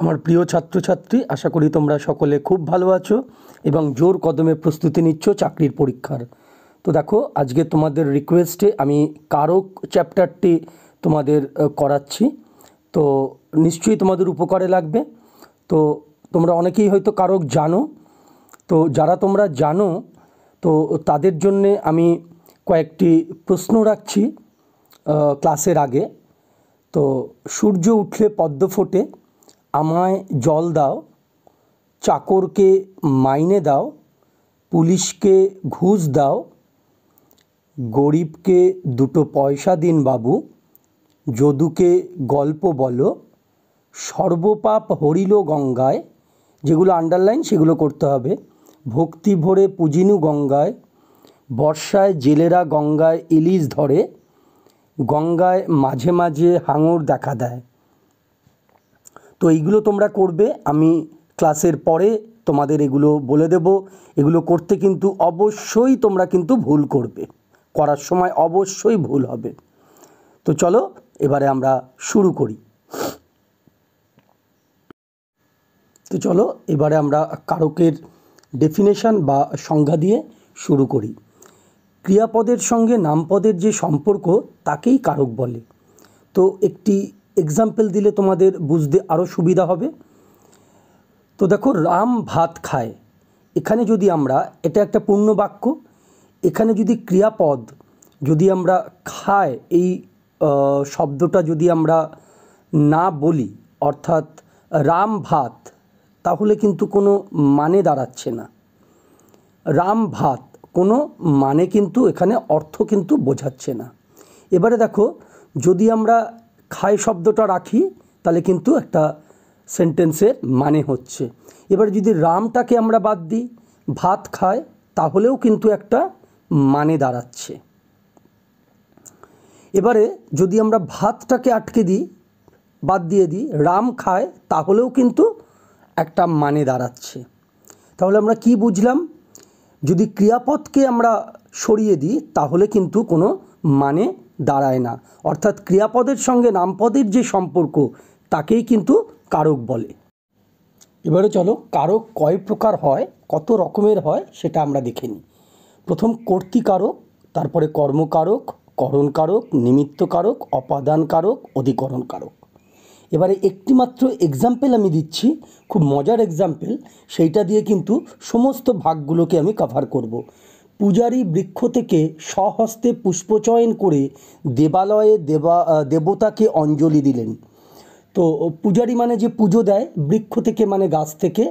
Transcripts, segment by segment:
আমার প্রিয় ছাত্রছাত্রী আশা করি তোমরা সকলে খুব ভালো আছো এবং জোর কদমে প্রস্তুতি নিচ্ছ চাকরির পরীক্ষার তো দেখো আজকে তোমাদের রিকোয়েস্টে আমি কারক চ্যাপ্টারটি তোমাদের করাচ্ছি তো নিশ্চয়ই তোমাদের উপকারে লাগবে তো তোমরা অনেকেই হয়তো কারক জানো তো যারা তোমরা জানো তো তাদের জন্যে আমি কয়েকটি প্রশ্ন রাখছি ক্লাসের আগে তো সূর্য উঠলে পদ্ম ফোটে আমায় জল দাও চাকরকে মাইনে দাও পুলিশকে ঘুষ দাও গরিবকে দুটো পয়সা দিন বাবু যদুকে গল্প বলো সর্বপাপ হরিল গঙ্গায় যেগুলো আন্ডারলাইন সেগুলো করতে হবে ভক্তি ভরে পুজিনু গঙ্গায় বর্ষায় জেলেরা গঙ্গায় ইলিশ ধরে গঙ্গায় মাঝে মাঝে হাঙর দেখা দেয় তো এইগুলো তোমরা করবে আমি ক্লাসের পরে তোমাদের এগুলো বলে দেব এগুলো করতে কিন্তু অবশ্যই তোমরা কিন্তু ভুল করবে করার সময় অবশ্যই ভুল হবে তো চলো এবারে আমরা শুরু করি তো চলো এবারে আমরা কারকের ডেফিনেশান বা সংজ্ঞা দিয়ে শুরু করি ক্রিয়াপদের সঙ্গে নামপদের যে সম্পর্ক তাকেই কারক বলে তো একটি এক্সাম্পল দিলে তোমাদের বুঝতে আরও সুবিধা হবে তো দেখো রাম ভাত খায় এখানে যদি আমরা এটা একটা পূর্ণ বাক্য এখানে যদি ক্রিয়াপদ যদি আমরা খায় এই শব্দটা যদি আমরা না বলি অর্থাৎ রাম ভাত তাহলে কিন্তু কোনো মানে দাঁড়াচ্ছে না রাম ভাত কোনো মানে কিন্তু এখানে অর্থ কিন্তু বোঝাচ্ছে না এবারে দেখো যদি আমরা খায় শব্দটা রাখি তাহলে কিন্তু একটা সেন্টেন্সের মানে হচ্ছে এবার যদি রামটাকে আমরা বাদ দিই ভাত খায় তাহলেও কিন্তু একটা মানে দাঁড়াচ্ছে এবারে যদি আমরা ভাতটাকে আটকে দিই বাদ দিয়ে দিই রাম খায় তাহলেও কিন্তু একটা মানে দাঁড়াচ্ছে তাহলে আমরা কি বুঝলাম যদি ক্রিয়াপদকে আমরা সরিয়ে দিই তাহলে কিন্তু কোনো মানে দাঁড়ায় না অর্থাৎ ক্রিয়াপদের সঙ্গে নামপদের যে সম্পর্ক তাকেই কিন্তু কারক বলে এবারে চলো কারক কয় প্রকার হয় কত রকমের হয় সেটা আমরা দেখে নিই প্রথম কর্তিকারক তারপরে কর্মকারক করণকারক নিমিত্তকারক অপাদানকারক অধিকরণকারক এবারে একটিমাত্র এক্সাম্পেল আমি দিচ্ছি খুব মজার এক্সাম্পেল সেইটা দিয়ে কিন্তু সমস্ত ভাগগুলোকে আমি কভার করব। পূজারী বৃক্ষ থেকে স্বহস্তে পুষ্পচয়ন করে দেবালয়ে দেবা দেবতাকে অঞ্জলি দিলেন তো পূজারী মানে যে পুজো দেয় বৃক্ষ থেকে মানে গাছ থেকে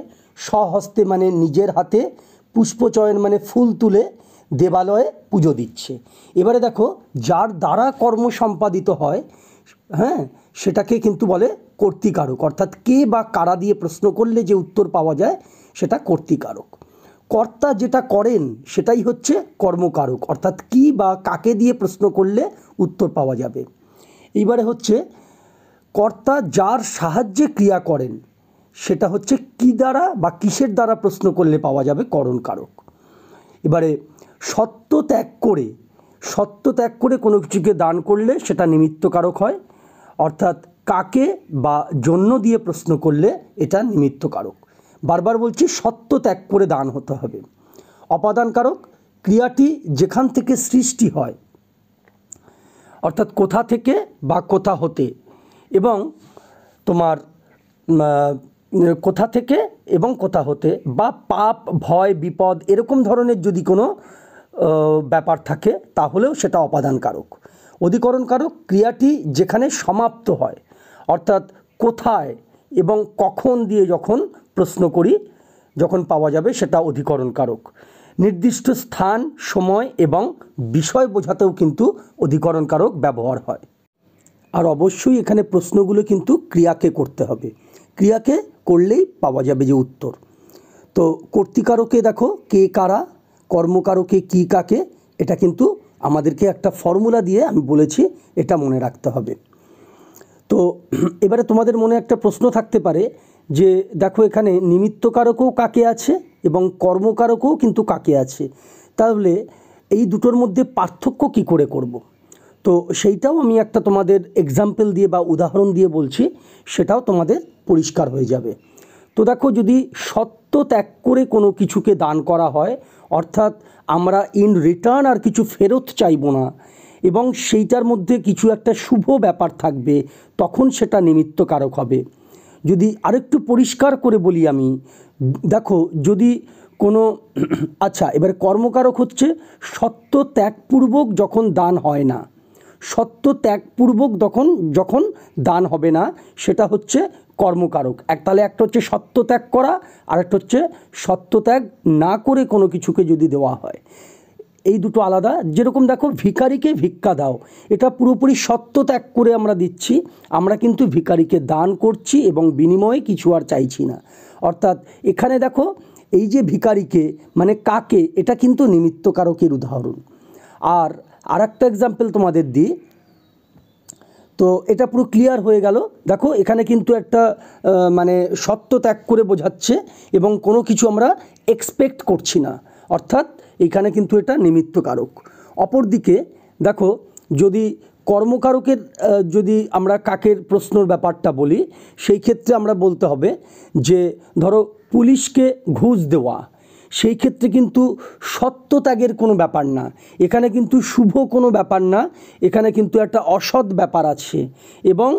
স্বহস্তে মানে নিজের হাতে পুষ্পচয়ন মানে ফুল তুলে দেবালয়ে পুজো দিচ্ছে এবারে দেখো যার দ্বারা কর্ম সম্পাদিত হয় হ্যাঁ সেটাকে কিন্তু বলে কর্তিকারক অর্থাৎ কে বা কারা দিয়ে প্রশ্ন করলে যে উত্তর পাওয়া যায় সেটা কর্তিকারক কর্তা যেটা করেন সেটাই হচ্ছে কর্মকারক অর্থাৎ কি বা কাকে দিয়ে প্রশ্ন করলে উত্তর পাওয়া যাবে এবারে হচ্ছে কর্তা যার সাহায্যে ক্রিয়া করেন সেটা হচ্ছে কি দ্বারা বা কিসের দ্বারা প্রশ্ন করলে পাওয়া যাবে করণকারক এবারে সত্য ত্যাগ করে সত্য ত্যাগ করে কোনো কিছুকে দান করলে সেটা নিমিত্তকারক হয় অর্থাৎ কাকে বা জন্য দিয়ে প্রশ্ন করলে এটা নিমিত্তকারক বারবার বলছি সত্য ত্যাগ করে দান হতে হবে অপাদানকারক ক্রিয়াটি যেখান থেকে সৃষ্টি হয় অর্থাৎ কোথা থেকে বা কোথা হতে এবং তোমার কোথা থেকে এবং কোথা হতে বা পাপ ভয় বিপদ এরকম ধরনের যদি কোনো ব্যাপার থাকে তাহলেও সেটা অপাদানকারক অধিকরণকারক ক্রিয়াটি যেখানে সমাপ্ত হয় অর্থাৎ কোথায় এবং কখন দিয়ে যখন প্রশ্ন করি যখন পাওয়া যাবে সেটা অধিকরণকারক নির্দিষ্ট স্থান সময় এবং বিষয় বোঝাতেও কিন্তু অধিকরণকারক ব্যবহার হয় আর অবশ্যই এখানে প্রশ্নগুলো কিন্তু ক্রিয়াকে করতে হবে ক্রিয়াকে করলেই পাওয়া যাবে যে উত্তর তো কর্তিকারকে দেখো কে কারা কর্মকারকে কি কাকে এটা কিন্তু আমাদেরকে একটা ফর্মুলা দিয়ে আমি বলেছি এটা মনে রাখতে হবে তো এবারে তোমাদের মনে একটা প্রশ্ন থাকতে পারে যে দেখো এখানে নিমিত্তকারকও কাকে আছে এবং কর্মকারকও কিন্তু কাকে আছে তাহলে এই দুটোর মধ্যে পার্থক্য কি করে করব। তো সেইটাও আমি একটা তোমাদের এক্সাম্পল দিয়ে বা উদাহরণ দিয়ে বলছি সেটাও তোমাদের পরিষ্কার হয়ে যাবে তো দেখো যদি সত্য ত্যাগ করে কোনো কিছুকে দান করা হয় অর্থাৎ আমরা ইন রিটার্ন আর কিছু ফেরত চাইব না এবং সেইটার মধ্যে কিছু একটা শুভ ব্যাপার থাকবে তখন সেটা নিমিত্তকারক হবে যদি আরেকটু পরিষ্কার করে বলি আমি দেখো যদি কোনো আচ্ছা এবার কর্মকারক হচ্ছে সত্য ত্যাগপূর্বক যখন দান হয় না সত্য ত্যাগপূর্বক তখন যখন দান হবে না সেটা হচ্ছে কর্মকারক এক তাহলে একটা হচ্ছে সত্য ত্যাগ করা আর একটা হচ্ছে সত্য ত্যাগ না করে কোনো কিছুকে যদি দেওয়া হয় এই দুটো আলাদা যেরকম দেখো ভিকারিকে ভিক্ষা দাও এটা পুরোপুরি সত্য ত্যাগ করে আমরা দিচ্ছি আমরা কিন্তু ভিকারিকে দান করছি এবং বিনিময়ে কিছু আর চাইছি না অর্থাৎ এখানে দেখো এই যে ভিকারিকে মানে কাকে এটা কিন্তু নিমিত্তকারকের উদাহরণ আর আর একটা এক্সাম্পল তোমাদের দিই তো এটা পুরো ক্লিয়ার হয়ে গেল দেখো এখানে কিন্তু একটা মানে সত্য ত্যাগ করে বোঝাচ্ছে এবং কোনো কিছু আমরা এক্সপেক্ট করছি না অর্থাৎ এখানে কিন্তু এটা নিমিত্ত কারক অপরদিকে দেখো যদি কর্মকারকের যদি আমরা কাকের প্রশ্নর ব্যাপারটা বলি সেই ক্ষেত্রে আমরা বলতে হবে যে ধরো পুলিশকে ঘুষ দেওয়া সেই ক্ষেত্রে কিন্তু সত্য ত্যাগের কোনো ব্যাপার না এখানে কিন্তু শুভ কোনো ব্যাপার না এখানে কিন্তু একটা অসৎ ব্যাপার আছে এবং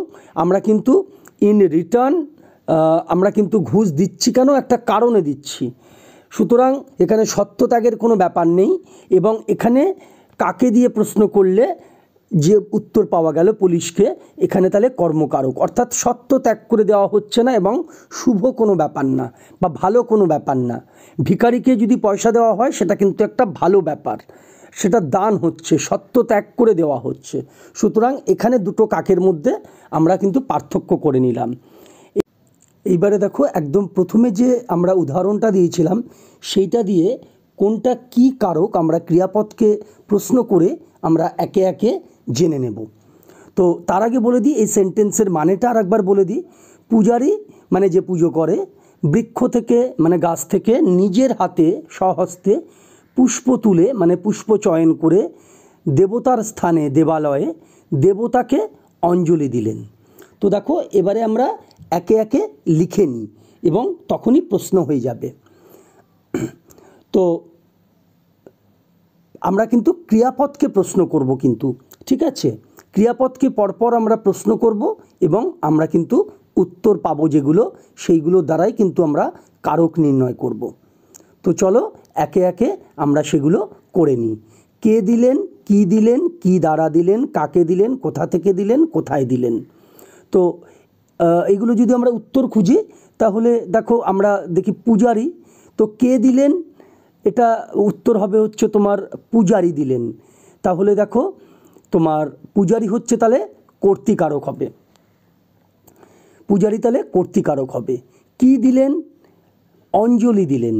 আমরা কিন্তু ইন রিটার্ন আমরা কিন্তু ঘুষ দিচ্ছি কেন একটা কারণে দিচ্ছি সুতরাং এখানে সত্যত্যাগের কোনো ব্যাপার নেই এবং এখানে কাকে দিয়ে প্রশ্ন করলে যে উত্তর পাওয়া গেল পুলিশকে এখানে তাহলে কর্মকারক অর্থাৎ সত্য ত্যাগ করে দেওয়া হচ্ছে না এবং শুভ কোনো ব্যাপার না বা ভালো কোনো ব্যাপার না ভিকারিকে যদি পয়সা দেওয়া হয় সেটা কিন্তু একটা ভালো ব্যাপার সেটা দান হচ্ছে সত্য ত্যাগ করে দেওয়া হচ্ছে সুতরাং এখানে দুটো কাকের মধ্যে আমরা কিন্তু পার্থক্য করে নিলাম এইবারে দেখো একদম প্রথমে যে আমরা উদাহরণটা দিয়েছিলাম সেইটা দিয়ে কোনটা কি কারক আমরা ক্রিয়াপদকে প্রশ্ন করে আমরা একে একে জেনে নেব তো তার আগে বলে দিই এই সেন্টেন্সের মানেটা আর একবার বলে দিই পূজারি মানে যে পুজো করে বৃক্ষ থেকে মানে গাছ থেকে নিজের হাতে সহস্তে পুষ্প তুলে মানে পুষ্প চয়ন করে দেবতার স্থানে দেবালয়ে দেবতাকে অঞ্জলি দিলেন তো দেখো এবারে আমরা একে একে লিখে নিই এবং তখনই প্রশ্ন হয়ে যাবে তো আমরা কিন্তু ক্রিয়াপদকে প্রশ্ন করব কিন্তু ঠিক আছে ক্রিয়াপদকে পরপর আমরা প্রশ্ন করব এবং আমরা কিন্তু উত্তর পাবো যেগুলো সেইগুলো দ্বারাই কিন্তু আমরা কারক নির্ণয় করব তো চলো একে একে আমরা সেগুলো করে নিই কে দিলেন কি দিলেন কি দ্বারা দিলেন কাকে দিলেন কোথা থেকে দিলেন কোথায় দিলেন তো এগুলো যদি আমরা উত্তর খুঁজি তাহলে দেখো আমরা দেখি পূজারি তো কে দিলেন এটা উত্তর হবে হচ্ছে তোমার পূজারি দিলেন তাহলে দেখো তোমার পূজারি হচ্ছে তাহলে কর্তিকারক হবে পূজারি তাহলে কর্তিকারক হবে কি দিলেন অঞ্জলি দিলেন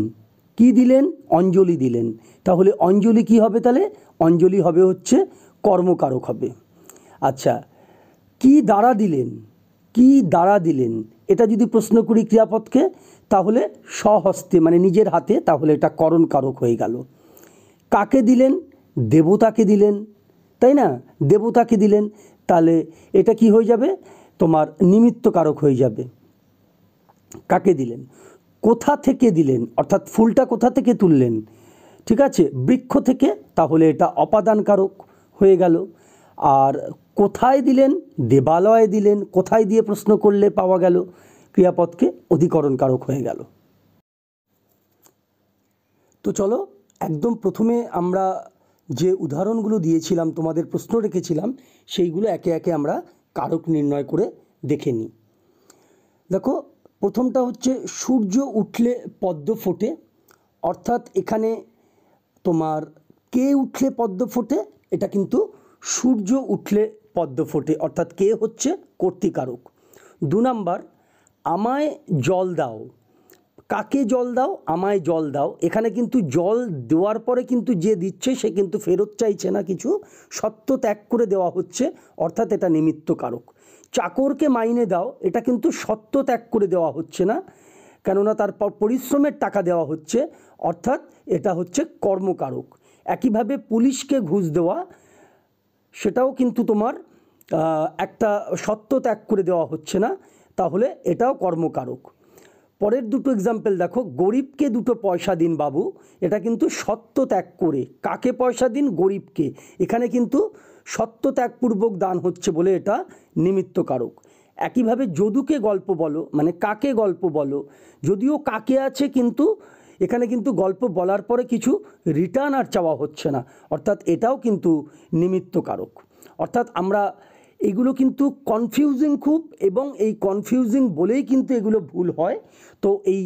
কি দিলেন অঞ্জলি দিলেন তাহলে অঞ্জলি কি হবে তাহলে অঞ্জলি হবে হচ্ছে কর্মকারক হবে আচ্ছা কি দ্বারা দিলেন কি দ্বারা দিলেন এটা যদি প্রশ্ন করি ক্রিয়াপদকে তাহলে স্বহস্তে মানে নিজের হাতে তাহলে এটা করণকারক হয়ে গেল কাকে দিলেন দেবতাকে দিলেন তাই না দেবতাকে দিলেন তাহলে এটা কি হয়ে যাবে তোমার নিমিত্তকারক হয়ে যাবে কাকে দিলেন কোথা থেকে দিলেন অর্থাৎ ফুলটা কোথা থেকে তুললেন ঠিক আছে বৃক্ষ থেকে তাহলে এটা অপাদানকারক হয়ে গেল আর কোথায় দিলেন দেবালয়ে দিলেন কোথায় দিয়ে প্রশ্ন করলে পাওয়া গেল ক্রিয়াপদকে অধিকরণ কারক হয়ে গেল তো চলো একদম প্রথমে আমরা যে উদাহরণগুলো দিয়েছিলাম তোমাদের প্রশ্ন রেখেছিলাম সেইগুলো একে একে আমরা কারক নির্ণয় করে দেখে নিই দেখো প্রথমটা হচ্ছে সূর্য উঠলে পদ্ম ফোটে অর্থাৎ এখানে তোমার কে উঠলে পদ্ম ফোটে এটা কিন্তু সূর্য উঠলে পদ্ম অর্থাৎ কে হচ্ছে কর্তিকারক দু নাম্বার আমায় জল দাও কাকে জল দাও আমায় জল দাও এখানে কিন্তু জল দেওয়ার পরে কিন্তু যে দিচ্ছে সে কিন্তু ফেরত চাইছে না কিছু সত্য ত্যাগ করে দেওয়া হচ্ছে অর্থাৎ এটা নিমিত্ত কারক চাকরকে মাইনে দাও এটা কিন্তু সত্য ত্যাগ করে দেওয়া হচ্ছে না কেননা তার পরিশ্রমের টাকা দেওয়া হচ্ছে অর্থাৎ এটা হচ্ছে কর্মকারক একইভাবে পুলিশকে ঘুষ দেওয়া সেটাও কিন্তু তোমার একটা সত্য ত্যাগ করে দেওয়া হচ্ছে না তাহলে এটাও কর্মকারক পরের দুটো এক্সাম্পল দেখো গরিবকে দুটো পয়সা দিন বাবু এটা কিন্তু সত্য ত্যাগ করে কাকে পয়সা দিন গরিবকে এখানে কিন্তু সত্য ত্যাগপূর্বক দান হচ্ছে বলে এটা নিমিত্তকারক একইভাবে যদুকে গল্প বলো মানে কাকে গল্প বলো যদিও কাকে আছে কিন্তু এখানে কিন্তু গল্প বলার পরে কিছু রিটার্ন আর চাওয়া হচ্ছে না অর্থাৎ এটাও কিন্তু নিমিত্তকারক অর্থাৎ আমরা এগুলো কিন্তু কনফিউজিং খুব এবং এই কনফিউজিং বলেই কিন্তু এগুলো ভুল হয় তো এই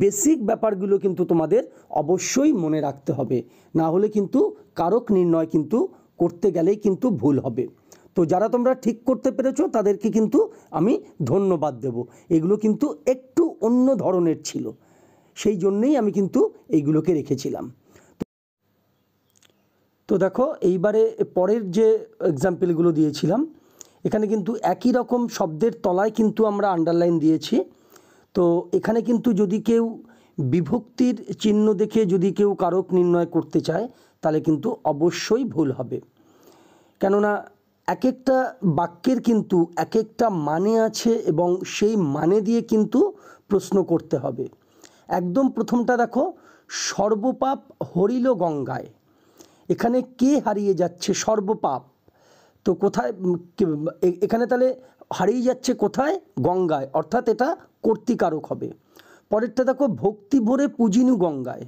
বেসিক ব্যাপারগুলো কিন্তু তোমাদের অবশ্যই মনে রাখতে হবে না হলে কিন্তু কারক নির্ণয় কিন্তু করতে গেলেই কিন্তু ভুল হবে তো যারা তোমরা ঠিক করতে পেরেছো তাদেরকে কিন্তু আমি ধন্যবাদ দেব এগুলো কিন্তু একটু অন্য ধরনের ছিল সেই জন্যেই আমি কিন্তু এইগুলোকে রেখেছিলাম তো দেখো এইবারে পরের যে এক্সাম্পলগুলো দিয়েছিলাম এখানে কিন্তু একই রকম শব্দের তলায় কিন্তু আমরা আন্ডারলাইন দিয়েছি তো এখানে কিন্তু যদি কেউ বিভক্তির চিহ্ন দেখে যদি কেউ কারক নির্ণয় করতে চায় তাহলে কিন্তু অবশ্যই ভুল হবে কেননা এক একটা বাক্যের কিন্তু এক একটা মানে আছে এবং সেই মানে দিয়ে কিন্তু প্রশ্ন করতে হবে একদম প্রথমটা দেখো সর্বপাপ হরিল গঙ্গায় এখানে কে হারিয়ে যাচ্ছে সর্বপাপ তো কোথায় এখানে তাহলে হারিয়ে যাচ্ছে কোথায় গঙ্গায় অর্থাৎ এটা কর্তিকারক হবে পরেরটা দেখো ভক্তি ভরে পুজিনু গঙ্গায়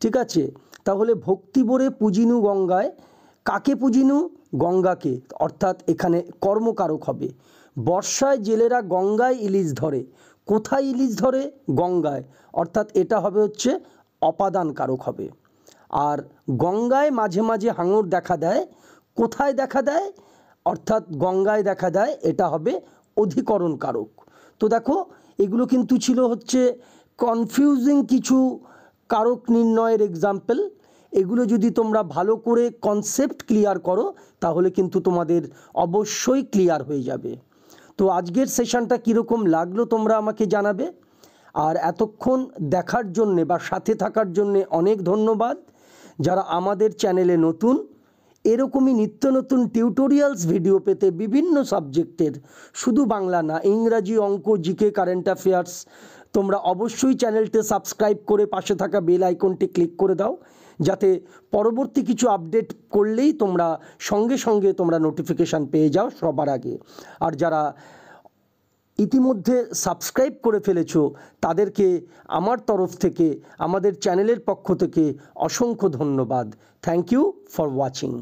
ঠিক আছে তাহলে ভক্তি ভরে পুজিনু গঙ্গায় কাকে পুজিনু গঙ্গাকে অর্থাৎ এখানে কর্মকারক হবে বর্ষায় জেলেরা গঙ্গায় ইলিশ ধরে কোথায় ইলিশ ধরে গঙ্গায় অর্থাৎ এটা হবে হচ্ছে অপাদান কারক হবে আর গঙ্গায় মাঝে মাঝে হাঙর দেখা দেয় কোথায় দেখা দেয় অর্থাৎ গঙ্গায় দেখা দেয় এটা হবে অধিকরণ কারক তো দেখো এগুলো কিন্তু ছিল হচ্ছে কনফিউজিং কিছু কারক নির্ণয়ের এক্সাম্পল এগুলো যদি তোমরা ভালো করে কনসেপ্ট ক্লিয়ার করো তাহলে কিন্তু তোমাদের অবশ্যই ক্লিয়ার হয়ে যাবে তো আজকের সেশনটা কীরকম লাগলো তোমরা আমাকে জানাবে আর এতক্ষণ দেখার জন্যে বা সাথে থাকার জন্যে অনেক ধন্যবাদ যারা আমাদের চ্যানেলে নতুন এরকমই নিত্য নতুন টিউটোরিয়ালস ভিডিও পেতে বিভিন্ন সাবজেক্টের শুধু বাংলা না ইংরাজি অঙ্ক জিকে কারেন্ট অ্যাফেয়ার্স তোমরা অবশ্যই চ্যানেলটি সাবস্ক্রাইব করে পাশে থাকা বেল আইকনটি ক্লিক করে দাও যাতে পরবর্তী কিছু আপডেট করলেই তোমরা সঙ্গে সঙ্গে তোমরা নোটিফিকেশান পেয়ে যাও সবার আগে আর যারা ইতিমধ্যে সাবস্ক্রাইব করে ফেলেছো তাদেরকে আমার তরফ থেকে আমাদের চ্যানেলের পক্ষ থেকে অসংখ্য ধন্যবাদ থ্যাংক ইউ ফর ওয়াচিং